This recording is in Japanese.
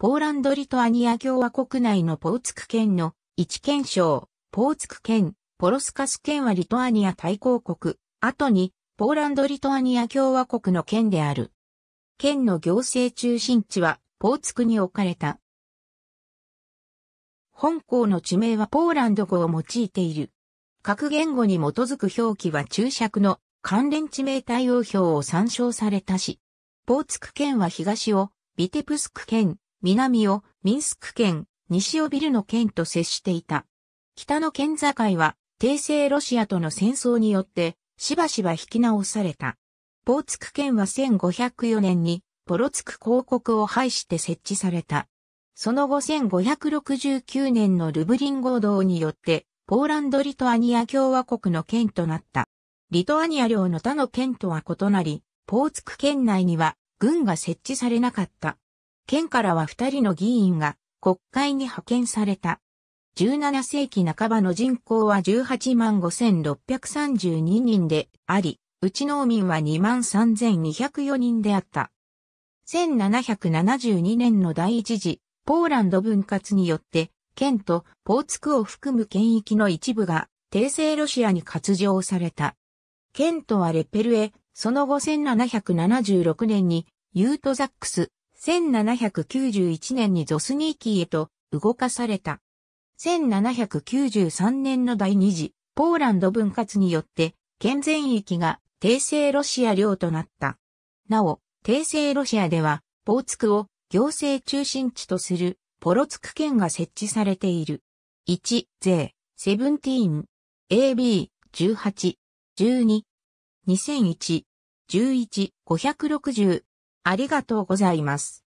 ポーランド・リトアニア共和国内のポーツク県の一県省、ポーツク県、ポロスカス県はリトアニア大公国、後にポーランド・リトアニア共和国の県である。県の行政中心地はポーツクに置かれた。本校の地名はポーランド語を用いている。各言語に基づく表記は注釈の関連地名対応表を参照されたし、ポーツク県は東をビテプスク県、南をミンスク県、西をビルの県と接していた。北の県境は、帝政ロシアとの戦争によって、しばしば引き直された。ポーツク県は1504年に、ポロツク公国を廃して設置された。その後1569年のルブリン合同によって、ポーランド・リトアニア共和国の県となった。リトアニア領の他の県とは異なり、ポーツク県内には軍が設置されなかった。県からは二人の議員が国会に派遣された。17世紀半ばの人口は18万5632人であり、うち農民は2万3204人であった。1772年の第一次ポーランド分割によって、県とポーツクを含む県域の一部が、帝政ロシアに割譲された。県とはレペルへ、その後1776年にユートザックス、1791年にゾスニーキーへと動かされた。1793年の第二次ポーランド分割によって県全域が帝政ロシア領となった。なお、帝政ロシアでは、ポーツクを行政中心地とするポロツク県が設置されている。1、税、セブンティーン、AB、18、12、2001、11、560、ありがとうございます。